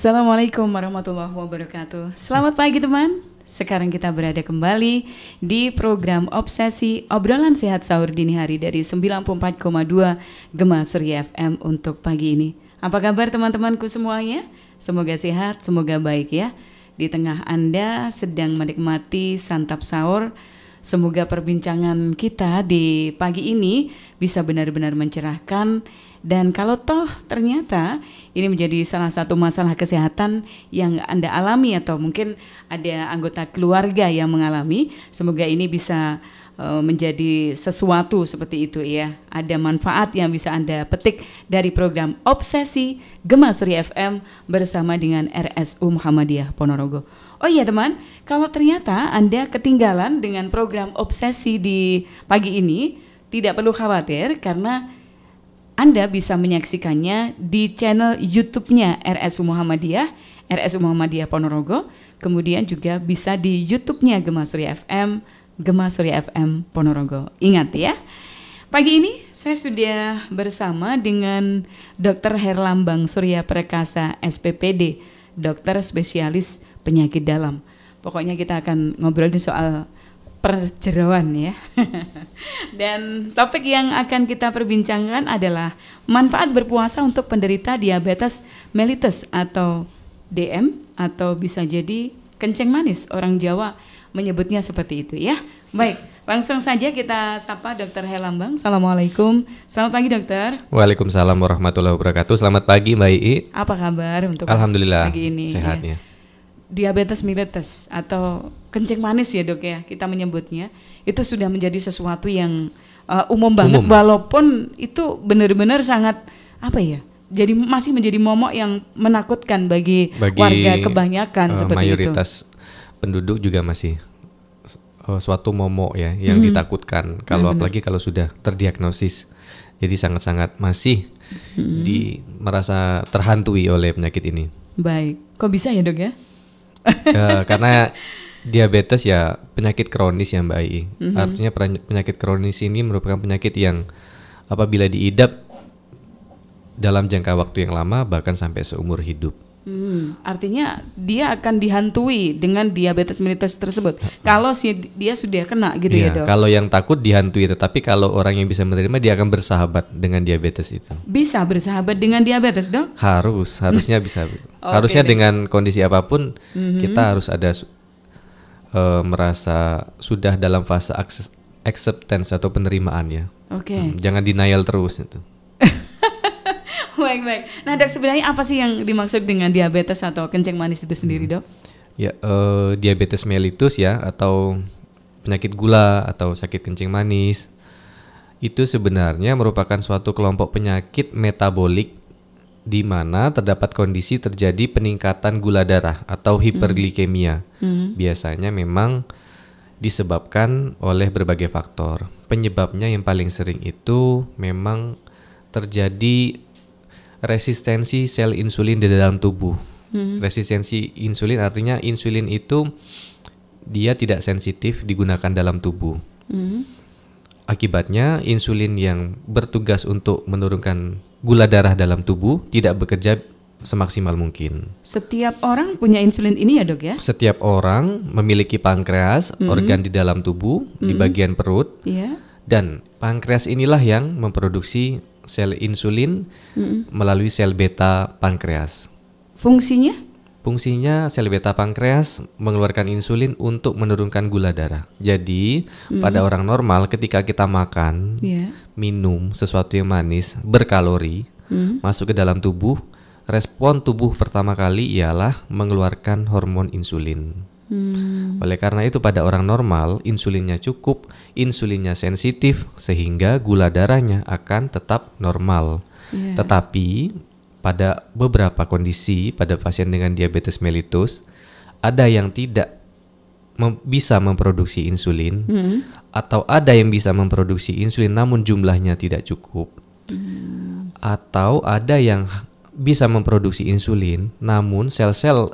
Assalamualaikum warahmatullahi wabarakatuh. Selamat pagi teman. Sekarang kita berada kembali di program Obsesi Obrolan Sehat Sahur Dini Hari dari 94,2 Gema Suri FM untuk pagi ini. Apa kabar teman-temanku semuanya? Semoga sehat, semoga baik ya. Di tengah Anda sedang menikmati santap sahur Semoga perbincangan kita di pagi ini bisa benar-benar mencerahkan dan kalau toh ternyata ini menjadi salah satu masalah kesehatan yang Anda alami atau mungkin ada anggota keluarga yang mengalami, semoga ini bisa Eh, menjadi sesuatu seperti itu ya. Ada manfaat yang bisa Anda petik dari program Obsesi Gemasri FM bersama dengan RSU Muhammadiyah Ponorogo. Oh iya teman, kalau ternyata Anda ketinggalan dengan program Obsesi di pagi ini, tidak perlu khawatir karena Anda bisa menyaksikannya di channel YouTube-nya RSU Muhammadiyah, RSU Muhammadiyah Ponorogo, kemudian juga bisa di YouTube-nya Gemasri FM Gema Surya FM Ponorogo. Ingat ya. Pagi ini saya sudah bersama dengan Dr. Herlambang Surya Perkasa SPPD, dokter spesialis penyakit dalam. Pokoknya kita akan ngobrol di soal perjeroan ya. Dan topik yang akan kita perbincangkan adalah manfaat berpuasa untuk penderita diabetes mellitus atau DM atau bisa jadi Kenceng manis orang Jawa menyebutnya seperti itu ya. Baik, langsung saja kita sapa dokter Helambang. Assalamualaikum. Selamat pagi dokter. Waalaikumsalam warahmatullahi wabarakatuh. Selamat pagi Mbak Ii. Apa kabar untuk Alhamdulillah, pagi ini? Ya? Sehatnya. Ya. Diabetes mellitus atau kencing manis ya dok ya kita menyebutnya itu sudah menjadi sesuatu yang uh, umum banget umum. walaupun itu benar-benar sangat apa ya jadi masih menjadi momok yang menakutkan bagi, bagi warga kebanyakan uh, seperti mayoritas itu. Mayoritas penduduk juga masih uh, suatu momok ya yang hmm. ditakutkan kalau hmm, apalagi kalau sudah terdiagnosis. Jadi sangat-sangat masih hmm. di merasa terhantui oleh penyakit ini. Baik. Kok bisa ya, Dok ya? ya karena diabetes ya penyakit kronis ya Mbak Ai. hmm Artinya penyakit kronis ini merupakan penyakit yang apabila diidap dalam jangka waktu yang lama bahkan sampai seumur hidup. Hmm, artinya dia akan dihantui dengan diabetes mellitus tersebut. Kalau si dia sudah kena gitu ya, ya dok. Kalau yang takut dihantui, tetapi kalau orang yang bisa menerima dia akan bersahabat dengan diabetes itu. Bisa bersahabat dengan diabetes dok? Harus, harusnya bisa. okay, harusnya deh. dengan kondisi apapun mm-hmm. kita harus ada uh, merasa sudah dalam fase acceptance atau penerimaan ya. Oke. Okay. Hmm, jangan denial terus itu. baik baik. Nah dok sebenarnya apa sih yang dimaksud dengan diabetes atau kencing manis itu sendiri hmm. dok? Ya uh, diabetes mellitus ya atau penyakit gula atau sakit kencing manis itu sebenarnya merupakan suatu kelompok penyakit metabolik di mana terdapat kondisi terjadi peningkatan gula darah atau hmm. hiperglikemia. Mm. Biasanya memang disebabkan oleh berbagai faktor. Penyebabnya yang paling sering itu memang terjadi resistensi sel insulin di dalam tubuh. Hmm. Resistensi insulin artinya insulin itu dia tidak sensitif digunakan dalam tubuh. Hmm. Akibatnya insulin yang bertugas untuk menurunkan gula darah dalam tubuh tidak bekerja semaksimal mungkin. Setiap orang punya insulin ini ya dok ya? Setiap orang memiliki pankreas, -hmm. organ di dalam tubuh, -hmm. di bagian perut. Yeah. Dan pankreas inilah yang memproduksi sel insulin mm-hmm. melalui sel beta pankreas. Fungsinya? Fungsinya sel beta pankreas mengeluarkan insulin untuk menurunkan gula darah. Jadi mm pada orang normal ketika kita makan, yeah. minum sesuatu yang manis berkalori mm masuk ke dalam tubuh, respon tubuh pertama kali ialah mengeluarkan hormon insulin. Hmm. Oleh karena itu pada orang normal insulinnya cukup, insulinnya sensitif sehingga gula darahnya akan tetap normal. Yeah. Tetapi pada beberapa kondisi pada pasien dengan diabetes mellitus ada yang tidak mem bisa memproduksi insulin hmm. atau ada yang bisa memproduksi insulin namun jumlahnya tidak cukup hmm. atau ada yang bisa memproduksi insulin namun sel-sel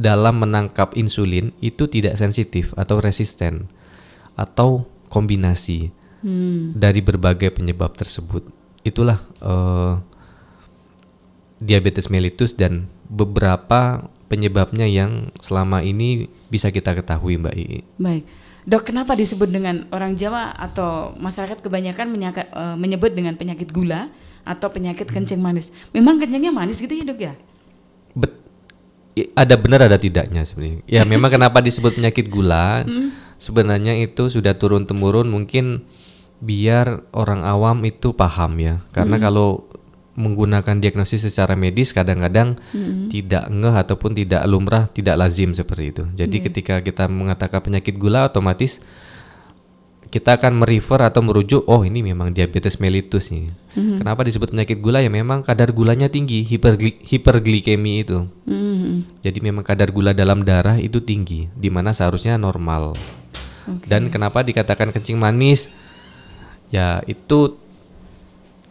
dalam menangkap insulin itu tidak sensitif atau resisten atau kombinasi hmm. dari berbagai penyebab tersebut. Itulah uh, diabetes mellitus dan beberapa penyebabnya yang selama ini bisa kita ketahui, Mbak Ii. Baik. Dok, kenapa disebut dengan orang Jawa atau masyarakat kebanyakan menyaka, uh, menyebut dengan penyakit gula atau penyakit hmm. kencing manis? Memang kencingnya manis gitu ya, Dok ya? Betul ada benar ada tidaknya sebenarnya. Ya memang kenapa disebut penyakit gula? Sebenarnya itu sudah turun temurun mungkin biar orang awam itu paham ya. Karena hmm. kalau menggunakan diagnosis secara medis kadang-kadang hmm. tidak ngeh ataupun tidak lumrah, tidak lazim seperti itu. Jadi yeah. ketika kita mengatakan penyakit gula otomatis kita akan merefer atau merujuk oh ini memang diabetes mellitus nih. Mm-hmm. Kenapa disebut penyakit gula ya memang kadar gulanya tinggi, hipergli- hiperglikemi itu. Mm-hmm. Jadi memang kadar gula dalam darah itu tinggi di mana seharusnya normal. Okay. Dan kenapa dikatakan kencing manis? Ya itu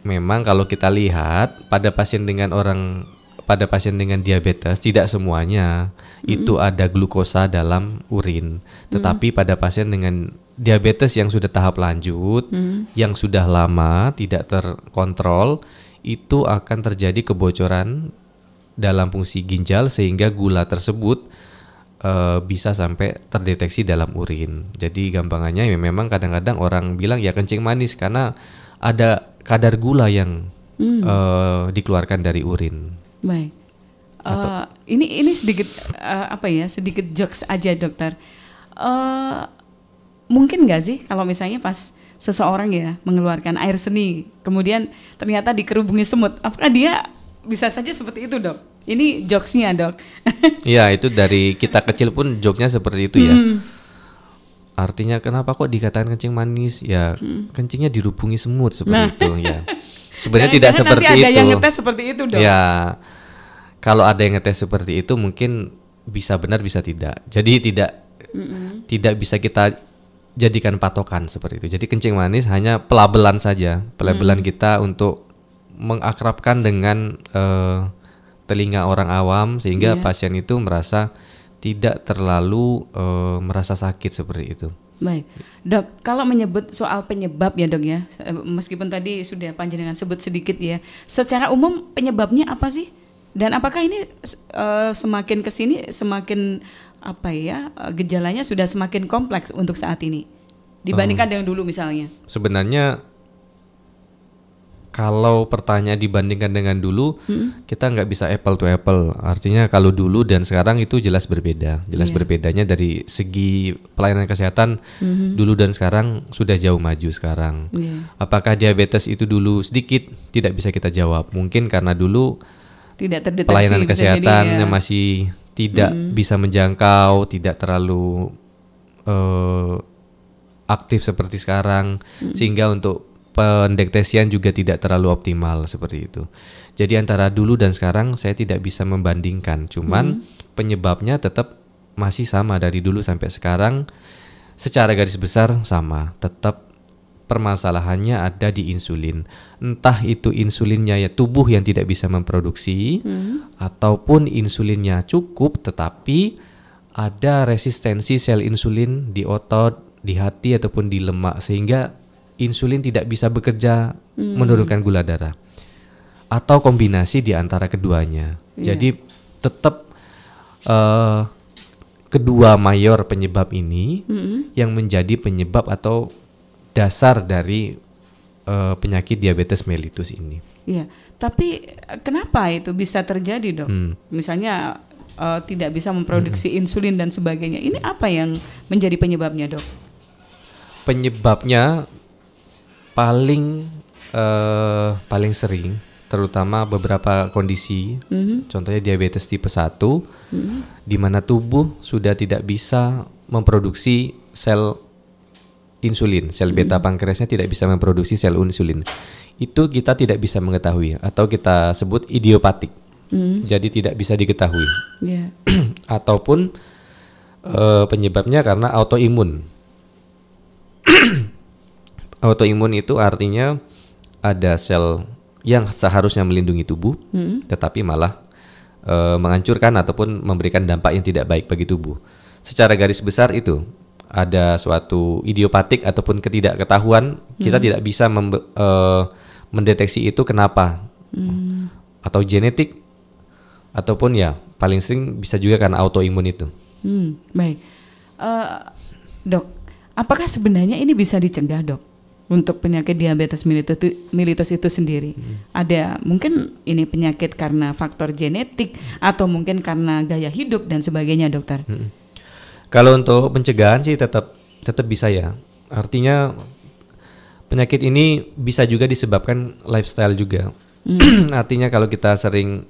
memang kalau kita lihat pada pasien dengan orang pada pasien dengan diabetes tidak semuanya mm-hmm. itu ada glukosa dalam urin. Mm-hmm. Tetapi mm-hmm. pada pasien dengan diabetes yang sudah tahap lanjut, hmm. yang sudah lama tidak terkontrol, itu akan terjadi kebocoran dalam fungsi ginjal sehingga gula tersebut e, bisa sampai terdeteksi dalam urin. Jadi gampangannya ya memang kadang-kadang orang bilang ya kencing manis karena ada kadar gula yang hmm. e, dikeluarkan dari urin. Baik. Atau, uh, ini ini sedikit uh, apa ya sedikit jokes aja dokter. Uh, mungkin nggak sih kalau misalnya pas seseorang ya mengeluarkan air seni kemudian ternyata dikerubungi semut apakah dia bisa saja seperti itu dok ini jokesnya dok Iya itu dari kita kecil pun jokesnya seperti itu ya hmm. artinya kenapa kok dikatakan kencing manis ya hmm. kencingnya dirubungi semut seperti nah. itu ya sebenarnya nah, tidak seperti nanti ada itu yang ngetes seperti itu dok ya kalau ada yang ngetes seperti itu mungkin bisa benar bisa tidak jadi tidak mm -hmm. tidak bisa kita jadikan patokan seperti itu. Jadi kencing manis hanya pelabelan saja, pelabelan hmm. kita untuk mengakrabkan dengan uh, telinga orang awam sehingga yeah. pasien itu merasa tidak terlalu uh, merasa sakit seperti itu. Baik, dok. Kalau menyebut soal penyebab ya dok ya, meskipun tadi sudah panjenengan sebut sedikit ya, secara umum penyebabnya apa sih? Dan apakah ini uh, semakin kesini semakin apa ya eh, gejalanya sudah semakin kompleks untuk saat ini dibandingkan oh. dengan dulu misalnya. Sebenarnya kalau pertanyaan dibandingkan dengan dulu, hmm? kita nggak bisa apple to apple. Artinya kalau dulu dan sekarang itu jelas berbeda. Jelas yeah. berbedanya dari segi pelayanan kesehatan hmm dulu dan sekarang sudah jauh maju sekarang. Yeah. Apakah diabetes itu dulu sedikit? Tidak bisa kita jawab. Mungkin karena dulu tidak terdeteksi pelayanan kesehatannya ya. masih tidak mm. bisa menjangkau, tidak terlalu uh, aktif seperti sekarang, mm. sehingga untuk pendektesian juga tidak terlalu optimal seperti itu. Jadi antara dulu dan sekarang saya tidak bisa membandingkan, cuman mm. penyebabnya tetap masih sama dari dulu sampai sekarang. Secara garis besar sama, tetap permasalahannya ada di insulin. Entah itu insulinnya ya tubuh yang tidak bisa memproduksi hmm. ataupun insulinnya cukup tetapi ada resistensi sel insulin di otot, di hati ataupun di lemak sehingga insulin tidak bisa bekerja hmm. menurunkan gula darah. Atau kombinasi di antara keduanya. Yeah. Jadi tetap uh, eh, kedua mayor penyebab ini mm -hmm. yang menjadi penyebab atau dasar dari uh, penyakit diabetes mellitus ini. Iya, tapi eh, kenapa itu bisa terjadi dok? Hmm. Misalnya uh, tidak bisa memproduksi hmm. insulin dan sebagainya. Ini apa yang menjadi penyebabnya dok? Penyebabnya paling uh, paling sering terutama beberapa kondisi, hmm contohnya diabetes tipe 1, hmm di mana tubuh sudah tidak bisa memproduksi sel insulin, sel beta hmm. pankreasnya tidak bisa memproduksi sel insulin. Itu kita tidak bisa mengetahui atau kita sebut idiopatik. Mm. Jadi tidak bisa diketahui. Yeah. Ya. Ataupun uh, penyebabnya karena autoimun. autoimun itu artinya ada sel yang seharusnya melindungi tubuh, mm. tetapi malah uh, menghancurkan ataupun memberikan dampak yang tidak baik bagi tubuh. Secara garis besar itu ada suatu idiopatik ataupun ketidakketahuan hmm. kita tidak bisa uh, mendeteksi itu kenapa hmm. atau genetik ataupun ya paling sering bisa juga karena autoimun itu. Hmm, baik, uh, dok, apakah sebenarnya ini bisa dicegah dok untuk penyakit diabetes militus itu, sendiri? Hmm. Ada mungkin ini penyakit karena faktor genetik atau mungkin karena gaya hidup dan sebagainya dokter. Hmm. Kalau untuk pencegahan sih tetap tetap bisa ya. Artinya penyakit ini bisa juga disebabkan lifestyle juga. Hmm. Artinya kalau kita sering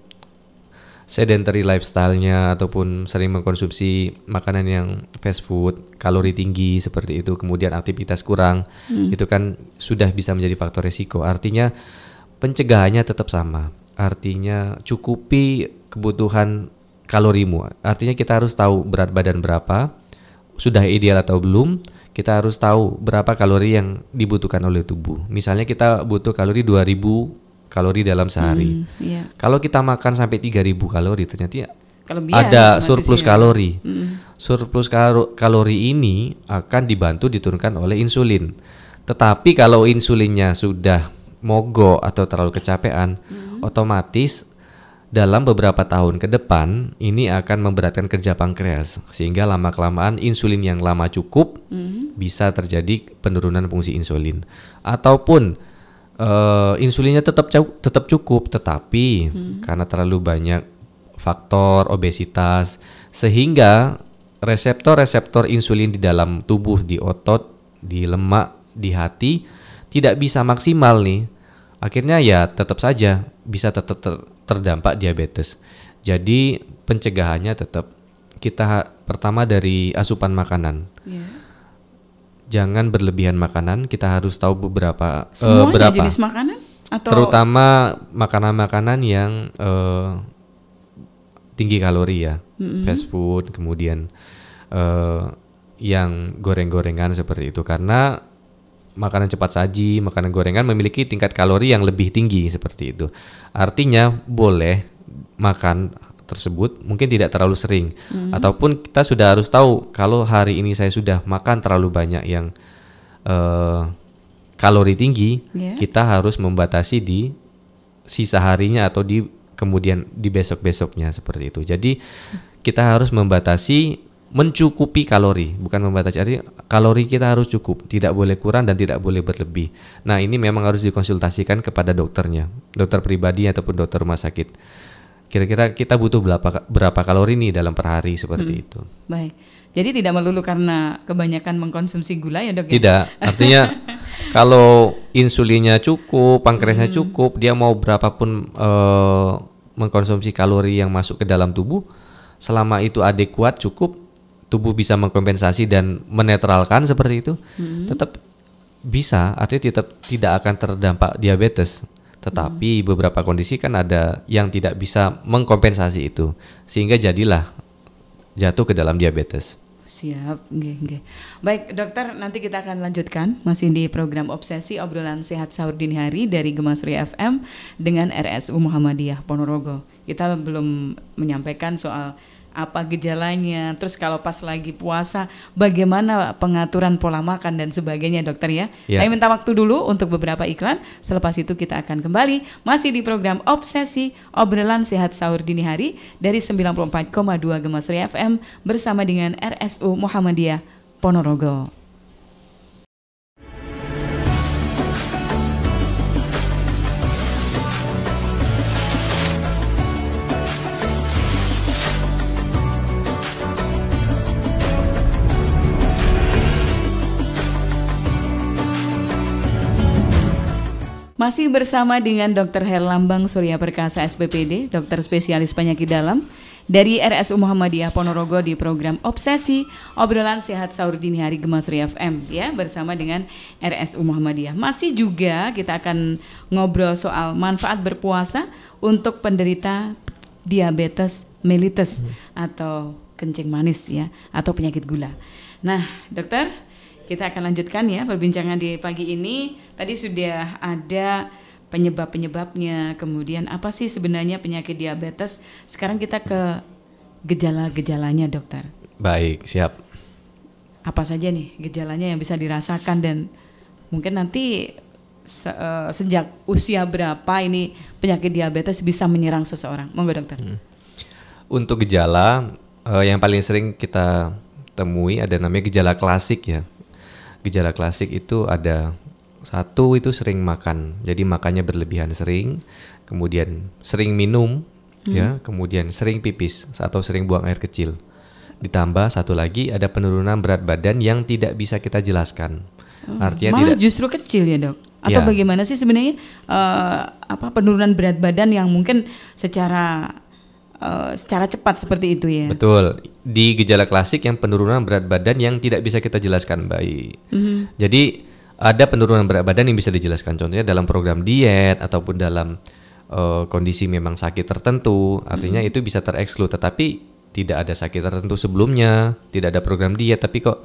sedentary lifestyle-nya ataupun sering mengkonsumsi makanan yang fast food, kalori tinggi seperti itu, kemudian aktivitas kurang, hmm. itu kan sudah bisa menjadi faktor resiko. Artinya pencegahannya tetap sama. Artinya cukupi kebutuhan kalorimu. Artinya kita harus tahu berat badan berapa, sudah ideal atau belum, kita harus tahu berapa kalori yang dibutuhkan oleh tubuh. Misalnya kita butuh kalori 2000 kalori dalam sehari. Hmm, iya. Kalau kita makan sampai 3000 kalori ternyata Kelebihan ada surplus ya. kalori. Hmm. Surplus kalori ini akan dibantu diturunkan oleh insulin. Tetapi kalau insulinnya sudah mogok atau terlalu kecapean, hmm. otomatis dalam beberapa tahun ke depan ini akan memberatkan kerja pankreas sehingga lama kelamaan insulin yang lama cukup mm-hmm. bisa terjadi penurunan fungsi insulin ataupun uh, insulinnya tetap tetap cukup tetapi hmm karena terlalu banyak faktor obesitas sehingga reseptor-reseptor insulin di dalam tubuh di otot di lemak di hati tidak bisa maksimal nih akhirnya ya tetap saja bisa tetap ter terdampak diabetes. Jadi pencegahannya tetap kita pertama dari asupan makanan. Yeah. Jangan berlebihan makanan, kita harus tahu beberapa eh, Semuanya uh, berapa jenis makanan atau terutama makanan-makanan yang uh, tinggi kalori ya, mm -hmm. fast food, kemudian uh, yang goreng-gorengan seperti itu karena makanan cepat saji, makanan gorengan memiliki tingkat kalori yang lebih tinggi seperti itu. Artinya boleh makan tersebut mungkin tidak terlalu sering hmm. ataupun kita sudah harus tahu kalau hari ini saya sudah makan terlalu banyak yang uh, kalori tinggi, yeah. kita harus membatasi di sisa harinya atau di kemudian di besok-besoknya seperti itu. Jadi kita harus membatasi mencukupi kalori, bukan membatasi. jadi kalori kita harus cukup, tidak boleh kurang dan tidak boleh berlebih. Nah, ini memang harus dikonsultasikan kepada dokternya, dokter pribadi ataupun dokter rumah sakit. Kira-kira kita butuh berapa berapa kalori nih dalam per hari seperti hmm. itu. Baik. Jadi tidak melulu karena kebanyakan mengkonsumsi gula ya, Dok? Ya? Tidak. Ya? Artinya kalau insulinnya cukup, pankreasnya hmm. cukup, dia mau berapapun uh, mengkonsumsi kalori yang masuk ke dalam tubuh selama itu adekuat cukup tubuh bisa mengkompensasi dan menetralkan seperti itu, hmm. tetap bisa, artinya tetap tidak akan terdampak diabetes. Tetapi hmm. beberapa kondisi kan ada yang tidak bisa mengkompensasi itu, sehingga jadilah jatuh ke dalam diabetes. Siap, nggih, Baik, dokter, nanti kita akan lanjutkan masih di program obsesi obrolan sehat sahur dini hari dari gemasri FM dengan RSU Muhammadiyah Ponorogo. Kita belum menyampaikan soal apa gejalanya, terus kalau pas lagi puasa bagaimana pengaturan pola makan dan sebagainya dokter ya. ya. Saya minta waktu dulu untuk beberapa iklan, selepas itu kita akan kembali masih di program Obsesi Obrolan Sehat Sahur Dini Hari dari 94,2 gemasri FM bersama dengan RSU Muhammadiyah Ponorogo. Masih bersama dengan Dr. Herlambang Surya Perkasa SPPD, dokter spesialis penyakit dalam dari RSU Muhammadiyah Ponorogo di program Obsesi Obrolan Sehat Sahur Dini Hari Gema Surya FM ya bersama dengan RSU Muhammadiyah. Masih juga kita akan ngobrol soal manfaat berpuasa untuk penderita diabetes mellitus hmm. atau kencing manis ya atau penyakit gula. Nah, dokter kita akan lanjutkan ya perbincangan di pagi ini. Tadi sudah ada penyebab-penyebabnya, kemudian apa sih sebenarnya penyakit diabetes? Sekarang kita ke gejala-gejalanya, dokter. Baik, siap. Apa saja nih gejalanya yang bisa dirasakan dan mungkin nanti se e, sejak usia berapa ini penyakit diabetes bisa menyerang seseorang? Monggo dokter. Hmm. Untuk gejala e, yang paling sering kita temui ada namanya gejala klasik ya gejala klasik itu ada satu itu sering makan, jadi makannya berlebihan sering, kemudian sering minum, ya, hmm. ya, kemudian sering pipis atau sering buang air kecil. Ditambah satu lagi ada penurunan berat badan yang tidak bisa kita jelaskan. Oh, Artinya malah tidak justru kecil ya dok. Atau ya. bagaimana sih sebenarnya uh, apa penurunan berat badan yang mungkin secara Eh, secara cepat seperti itu ya. Betul. Di gejala klasik yang penurunan berat badan yang tidak bisa kita jelaskan bayi Mm -hmm. Jadi ada penurunan berat badan yang bisa dijelaskan contohnya dalam program diet ataupun dalam uh, kondisi memang sakit tertentu. Artinya mm -hmm. itu bisa tereksklu tetapi tidak ada sakit tertentu sebelumnya, tidak ada program diet tapi kok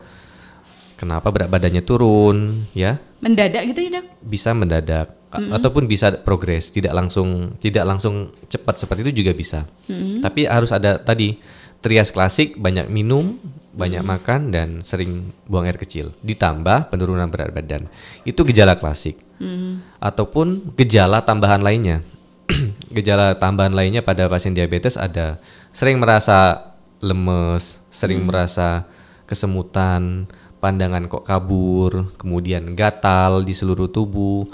kenapa berat badannya turun ya mendadak gitu ya dok bisa mendadak mm -hmm. ataupun bisa progres tidak langsung tidak langsung cepat seperti itu juga bisa mm -hmm. tapi harus ada tadi trias klasik banyak minum banyak mm -hmm. makan dan sering buang air kecil ditambah penurunan berat badan itu gejala klasik mm -hmm. ataupun gejala tambahan lainnya gejala tambahan lainnya pada pasien diabetes ada sering merasa lemes, sering hmm. merasa kesemutan, pandangan kok kabur, kemudian gatal di seluruh tubuh,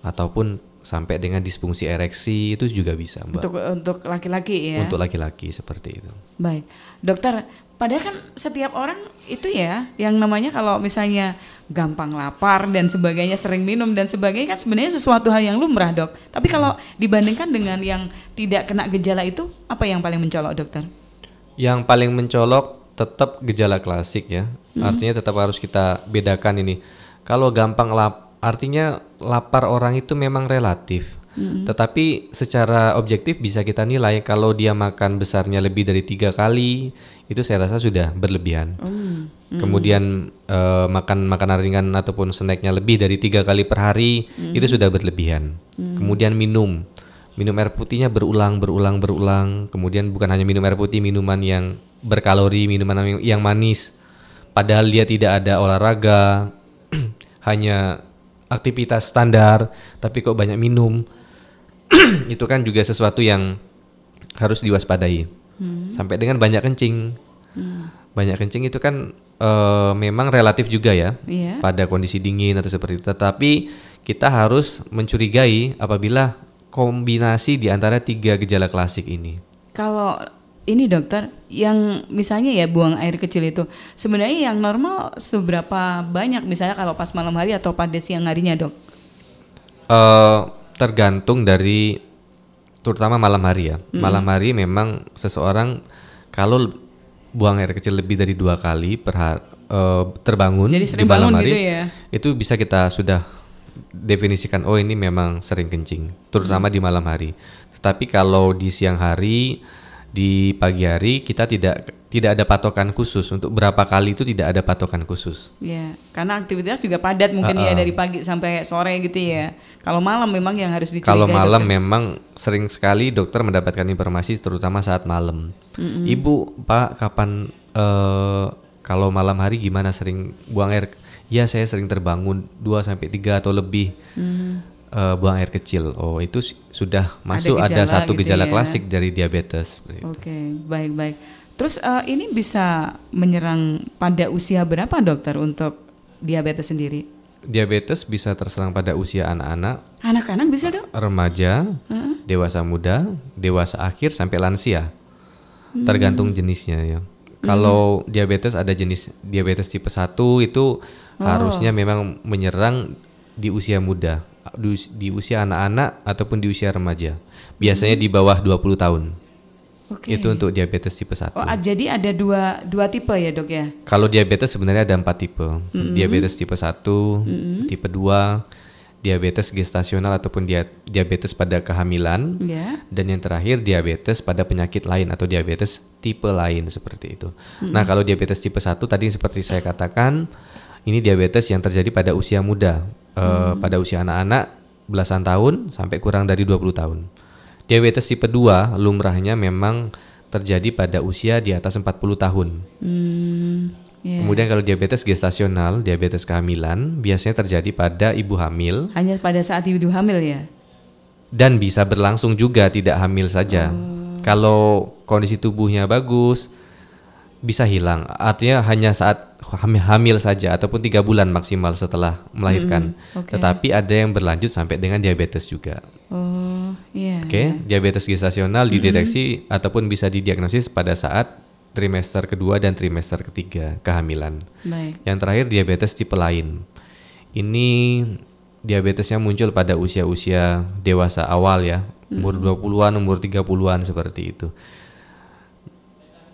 ataupun sampai dengan disfungsi ereksi itu juga bisa mbak untuk untuk laki-laki ya untuk laki-laki seperti itu baik dokter padahal kan setiap orang itu ya yang namanya kalau misalnya gampang lapar dan sebagainya sering minum dan sebagainya kan sebenarnya sesuatu hal yang lumrah dok tapi hmm. kalau dibandingkan dengan yang tidak kena gejala itu apa yang paling mencolok dokter yang paling mencolok tetap gejala klasik ya Hmm. Artinya tetap harus kita bedakan ini. Kalau gampang lap, artinya lapar orang itu memang relatif. Hmm. Tetapi secara objektif bisa kita nilai kalau dia makan besarnya lebih dari tiga kali itu saya rasa sudah berlebihan. Hmm. Hmm. Kemudian uh, makan makanan ringan ataupun snacknya lebih dari tiga kali per hari hmm. itu sudah berlebihan. Hmm. Kemudian minum minum air putihnya berulang berulang berulang. Kemudian bukan hanya minum air putih minuman yang berkalori minuman yang manis padahal dia tidak ada olahraga hanya aktivitas standar tapi kok banyak minum itu kan juga sesuatu yang harus diwaspadai hmm. sampai dengan banyak kencing hmm. banyak kencing itu kan uh, memang relatif juga ya yeah. pada kondisi dingin atau seperti itu tapi kita harus mencurigai apabila kombinasi di antara tiga gejala klasik ini kalau ini dokter yang misalnya ya buang air kecil itu sebenarnya yang normal seberapa banyak misalnya kalau pas malam hari atau pada siang harinya dok? Uh, tergantung dari terutama malam hari ya hmm. malam hari memang seseorang kalau buang air kecil lebih dari dua kali per uh, terbangun Jadi sering di malam hari gitu ya? itu bisa kita sudah definisikan oh ini memang sering kencing terutama hmm. di malam hari. Tetapi kalau di siang hari di pagi hari kita tidak tidak ada patokan khusus untuk berapa kali itu tidak ada patokan khusus. Ya, karena aktivitas juga padat mungkin uh, uh. ya dari pagi sampai sore gitu ya. Kalau malam memang yang harus dicurigai. Kalau malam dokter. memang sering sekali dokter mendapatkan informasi terutama saat malam. Mm -hmm. Ibu, Pak, kapan uh, kalau malam hari gimana sering buang air? Ya, saya sering terbangun 2 sampai tiga atau lebih. Mm -hmm uh, buang air kecil. Oh, itu sudah masuk ada, gejala, ada satu gitu gejala ya. klasik dari diabetes. Gitu. Oke, okay, baik-baik. Terus uh, ini bisa menyerang pada usia berapa dokter untuk diabetes sendiri? Diabetes bisa terserang pada usia anak-anak. Anak-anak bisa dok? Remaja, uh-huh. dewasa muda, dewasa akhir sampai lansia. Hmm. Tergantung jenisnya ya. Hmm. Kalau diabetes ada jenis diabetes tipe 1 itu oh. harusnya memang menyerang di usia muda di, usia anak-anak ataupun di usia remaja. Biasanya hmm. di bawah 20 tahun. Okay. Itu untuk diabetes tipe 1. Oh, ah, jadi ada dua dua tipe ya, Dok ya? Kalau diabetes sebenarnya ada empat tipe. Mm -hmm. Diabetes tipe 1, mm -hmm. tipe 2, diabetes gestasional ataupun dia, diabetes pada kehamilan. Yeah. Dan yang terakhir diabetes pada penyakit lain atau diabetes tipe lain seperti itu. Mm -hmm. Nah, kalau diabetes tipe 1 tadi seperti saya katakan ini diabetes yang terjadi pada usia muda, Eh, hmm. pada usia anak-anak belasan tahun sampai kurang dari 20 tahun. Diabetes tipe 2 lumrahnya memang terjadi pada usia di atas 40 tahun. Hmm, yeah. Kemudian kalau diabetes gestasional, diabetes kehamilan biasanya terjadi pada ibu hamil. Hanya pada saat ibu hamil ya. Dan bisa berlangsung juga tidak hamil saja. Oh. Kalau kondisi tubuhnya bagus, bisa hilang artinya hanya saat hamil saja ataupun tiga bulan maksimal setelah melahirkan mm, okay. tetapi ada yang berlanjut sampai dengan diabetes juga oh yeah, oke okay? yeah. diabetes gestasional dideteksi mm -hmm. ataupun bisa didiagnosis pada saat trimester kedua dan trimester ketiga kehamilan Baik. yang terakhir diabetes tipe lain ini diabetesnya muncul pada usia-usia dewasa awal ya mm. umur 20-an umur 30-an seperti itu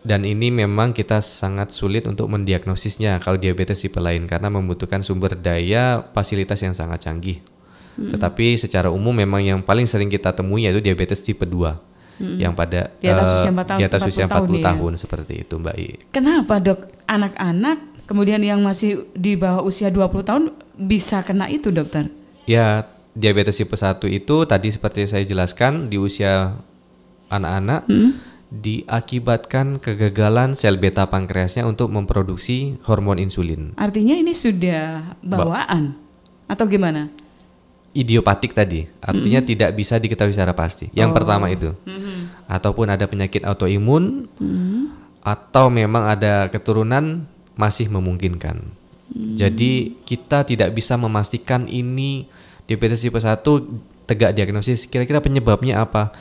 dan ini memang kita sangat sulit untuk mendiagnosisnya kalau diabetes tipe lain karena membutuhkan sumber daya fasilitas yang sangat canggih. Mm-hmm. Tetapi secara umum memang yang paling sering kita temui yaitu diabetes tipe 2. Mm-hmm. yang pada di atas eh, usia 40, di atas usia 40, tahun, tahun ya. seperti itu Mbak I. Kenapa dok anak-anak kemudian yang masih di bawah usia 20 tahun bisa kena itu dokter? Ya diabetes tipe 1 itu tadi seperti saya jelaskan di usia anak-anak diakibatkan kegagalan sel beta pankreasnya untuk memproduksi hormon insulin. Artinya ini sudah bawaan ba atau gimana? Idiopatik tadi, artinya mm -hmm. tidak bisa diketahui secara pasti. Yang oh. pertama itu, mm -hmm. ataupun ada penyakit autoimun, mm -hmm. atau memang ada keturunan masih memungkinkan. Mm. Jadi kita tidak bisa memastikan ini diabetes tipe 1 tegak diagnosis. Kira-kira penyebabnya apa?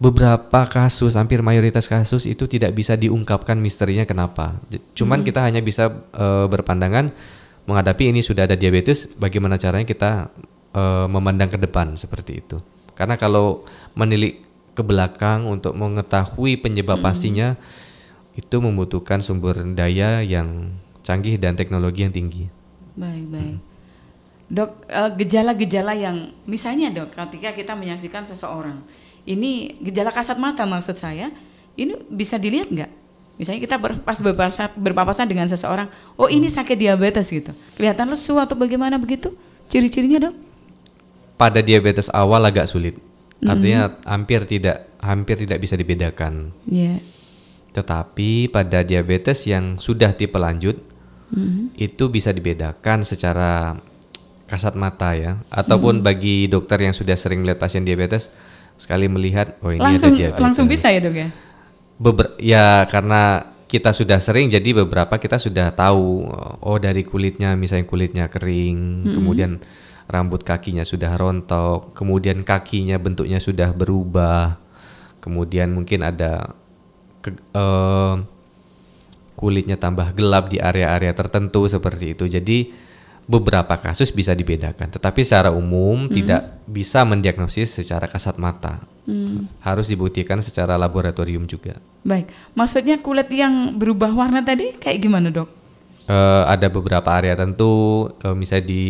beberapa kasus, hampir mayoritas kasus itu tidak bisa diungkapkan misterinya kenapa. Cuman hmm. kita hanya bisa uh, berpandangan menghadapi ini sudah ada diabetes, bagaimana caranya kita uh, memandang ke depan seperti itu. Karena kalau menilik ke belakang untuk mengetahui penyebab hmm. pastinya itu membutuhkan sumber daya yang canggih dan teknologi yang tinggi. Baik, baik. Hmm. Dok, eh, gejala-gejala yang misalnya dok, ketika kita menyaksikan seseorang ini gejala kasat mata maksud saya ini bisa dilihat nggak misalnya kita pas berpapasan, dengan seseorang oh ini hmm. sakit diabetes gitu kelihatan lesu atau bagaimana begitu ciri-cirinya dok pada diabetes awal agak sulit hmm. artinya mm -hmm. hampir tidak hampir tidak bisa dibedakan yeah. tetapi pada diabetes yang sudah tipe lanjut mm -hmm. itu bisa dibedakan secara kasat mata ya ataupun mm -hmm. bagi dokter yang sudah sering melihat pasien diabetes sekali melihat oh ini langsung, ada diabetes. Gitu. Langsung bisa ya dok ya? Beber ya karena kita sudah sering jadi beberapa kita sudah tahu oh dari kulitnya misalnya kulitnya kering hmm. kemudian rambut kakinya sudah rontok kemudian kakinya bentuknya sudah berubah kemudian mungkin ada ke, uh, kulitnya tambah gelap di area-area tertentu seperti itu jadi beberapa kasus bisa dibedakan, tetapi secara umum hmm. tidak bisa mendiagnosis secara kasat mata. Hmm. Harus dibuktikan secara laboratorium juga. Baik, maksudnya kulit yang berubah warna tadi kayak gimana dok? Uh, ada beberapa area tentu, uh, misalnya di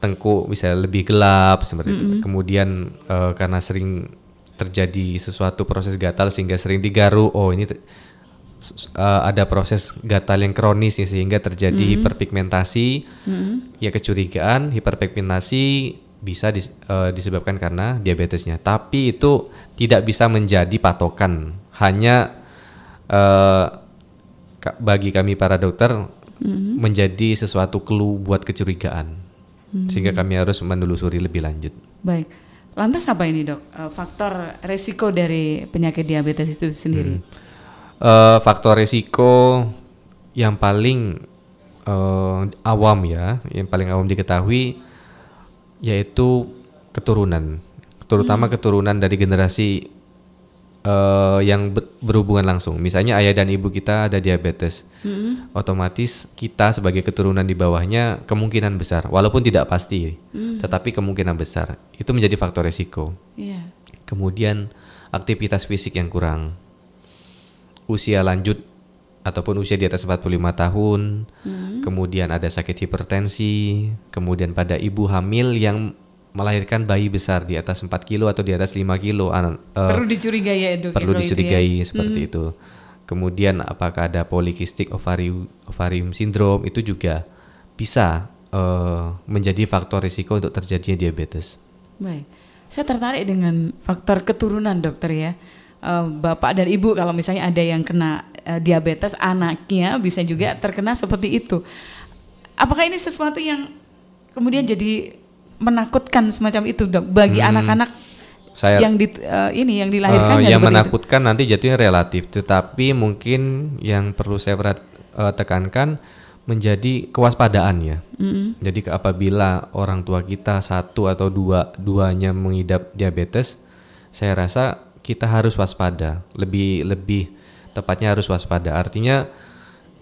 tengkuk bisa lebih gelap seperti -hmm. itu. Kemudian uh, karena sering terjadi sesuatu proses gatal sehingga sering digaruk, oh ini uh, ada proses gatal yang kronis nih sehingga terjadi mm -hmm. hiperpigmentasi, mm -hmm. ya kecurigaan hiperpigmentasi bisa dis, uh, disebabkan karena diabetesnya. Tapi itu tidak bisa menjadi patokan. Hanya uh, bagi kami para dokter mm -hmm. menjadi sesuatu clue buat kecurigaan. Mm -hmm. Sehingga kami harus menelusuri lebih lanjut. Baik. Lantas apa ini, Dok? faktor resiko dari penyakit diabetes itu sendiri? Hmm uh, faktor risiko yang paling uh, awam ya, yang paling awam diketahui yaitu keturunan, terutama hmm. keturunan dari generasi uh, yang berhubungan langsung. Misalnya ayah dan ibu kita ada diabetes, hmm. otomatis kita sebagai keturunan di bawahnya kemungkinan besar, walaupun tidak pasti, hmm. tetapi kemungkinan besar itu menjadi faktor risiko. Yeah. Kemudian aktivitas fisik yang kurang, usia lanjut ataupun usia di atas 45 tahun, hmm. kemudian ada sakit hipertensi, kemudian pada ibu hamil yang melahirkan bayi besar di atas 4 kilo atau di atas 5 kilo. uh, perlu dicurigai ya dok. Ya perlu dicurigai ya? seperti hmm. itu. Kemudian apakah ada polikistik ovarium, ovarium sindrom itu juga bisa uh, menjadi faktor risiko untuk terjadinya diabetes. Baik. Saya tertarik dengan faktor keturunan dokter ya Eh, bapak dan ibu kalau misalnya ada yang kena uh, diabetes anaknya bisa juga terkena seperti itu. Apakah ini sesuatu yang kemudian jadi menakutkan semacam itu dok bagi hmm. anak-anak hmm. saya yang di, uh, ini yang dilahirkan uh, yang menakutkan itu. nanti jatuhnya relatif tetapi mungkin yang perlu saya berat, uh, tekankan menjadi kewaspadaan ya mm-hmm. jadi apabila orang tua kita satu atau dua duanya mengidap diabetes saya rasa kita harus waspada, lebih lebih tepatnya harus waspada. Artinya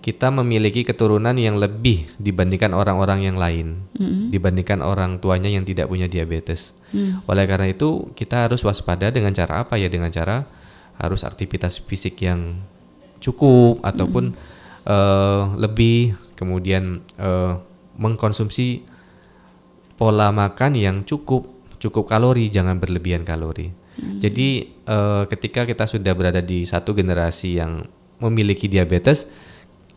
kita memiliki keturunan yang lebih dibandingkan orang-orang yang lain, mm-hmm. dibandingkan orang tuanya yang tidak punya diabetes. Mm. Oleh karena itu, kita harus waspada dengan cara apa ya? Dengan cara harus aktivitas fisik yang cukup ataupun mm-hmm. uh, lebih, kemudian uh, mengkonsumsi pola makan yang cukup, cukup kalori, jangan berlebihan kalori. Hmm. Jadi uh, ketika kita sudah berada di satu generasi yang memiliki diabetes,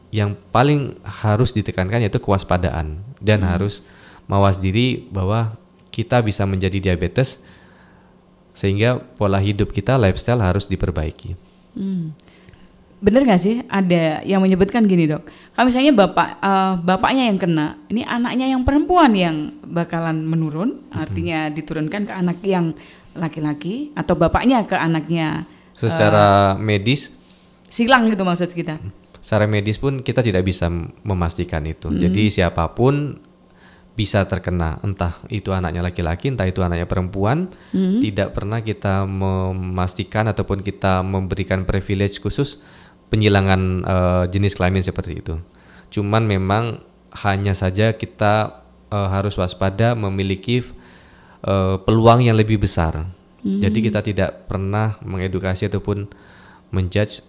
yang paling harus ditekankan yaitu kewaspadaan dan hmm. harus mawas diri bahwa kita bisa menjadi diabetes sehingga pola hidup kita lifestyle harus diperbaiki. Hmm. Bener gak sih ada yang menyebutkan gini dok? Kalau misalnya bapak uh, bapaknya yang kena, ini anaknya yang perempuan yang bakalan menurun, hmm. artinya diturunkan ke anak yang laki-laki atau bapaknya ke anaknya secara uh, medis silang gitu maksud kita hmm. secara medis pun kita tidak bisa memastikan itu -hmm. jadi siapapun bisa terkena entah itu anaknya laki-laki entah itu anaknya perempuan -hmm. tidak pernah kita memastikan ataupun kita memberikan privilege khusus penyilangan uh, jenis kelamin seperti itu cuman memang hanya saja kita uh, harus waspada memiliki uh, peluang yang lebih besar. Hmm. Jadi kita tidak pernah mengedukasi ataupun menjudge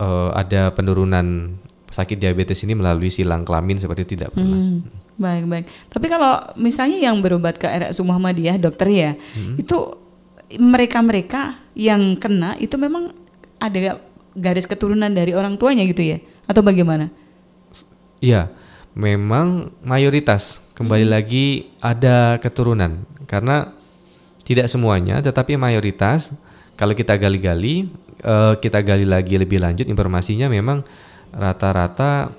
uh, ada penurunan sakit diabetes ini melalui silang kelamin seperti tidak pernah. Hmm, baik baik. Tapi kalau misalnya yang berobat ke RS Muhammadiyah dokter ya, hmm. itu mereka-mereka yang kena itu memang ada garis keturunan dari orang tuanya gitu ya atau bagaimana? Iya, memang mayoritas kembali hmm. lagi ada keturunan. Karena tidak semuanya, tetapi mayoritas kalau kita gali-gali, uh, kita gali lagi lebih lanjut informasinya memang rata-rata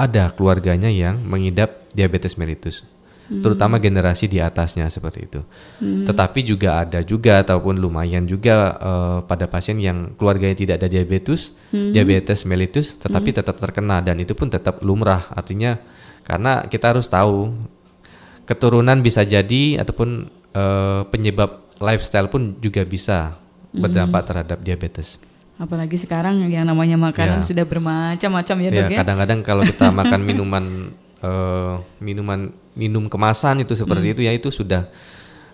ada keluarganya yang mengidap diabetes mellitus. Hmm. Terutama generasi di atasnya seperti itu, hmm. tetapi juga ada juga ataupun lumayan juga uh, pada pasien yang keluarganya tidak ada diabetes, hmm. diabetes mellitus, tetapi hmm. tetap terkena dan itu pun tetap lumrah. Artinya karena kita harus tahu keturunan bisa jadi ataupun uh, penyebab lifestyle pun juga bisa berdampak mm. terhadap diabetes. Apalagi sekarang yang namanya makanan yeah. sudah bermacam-macam ya, ya dok ya. Kadang-kadang kalau kita makan minuman uh, minuman minum kemasan itu seperti mm. itu ya itu sudah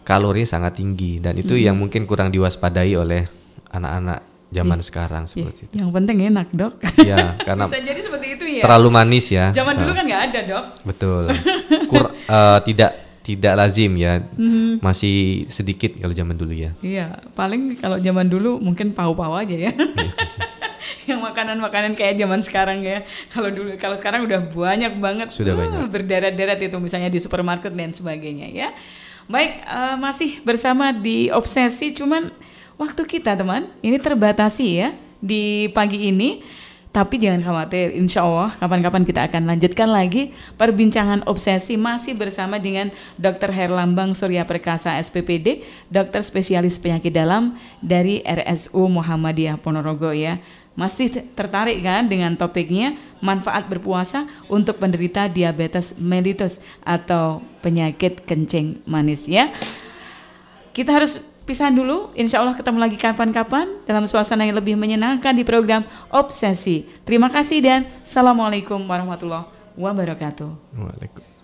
kalori sangat tinggi dan itu mm. yang mungkin kurang diwaspadai oleh anak-anak zaman ya, sekarang iya. seperti ya, itu. Yang penting enak dok. Ya karena itu ya. Terlalu manis ya. Zaman uh. dulu ah. kan nggak ada dok. Betul. Kur, uh, tidak tidak lazim ya hmm. masih sedikit kalau zaman dulu ya iya paling kalau zaman dulu mungkin pau-pau aja ya yang makanan-makanan kayak zaman sekarang ya kalau dulu kalau sekarang udah banyak banget sudah uh, banyak berderet-deret itu misalnya di supermarket dan sebagainya ya baik uh, masih bersama di obsesi cuman waktu kita teman ini terbatasi ya di pagi ini tapi jangan khawatir, insya Allah kapan-kapan kita akan lanjutkan lagi perbincangan obsesi masih bersama dengan Dr. Herlambang Surya Perkasa SPPD, dokter spesialis penyakit dalam dari RSU Muhammadiyah Ponorogo ya. Masih tertarik kan dengan topiknya manfaat berpuasa untuk penderita diabetes mellitus atau penyakit kencing manis ya. Kita harus Pisah dulu. Insya Allah ketemu lagi kapan-kapan dalam suasana yang lebih menyenangkan di program Obsesi. Terima kasih dan Assalamualaikum warahmatullahi wabarakatuh. Waalaikumsalam.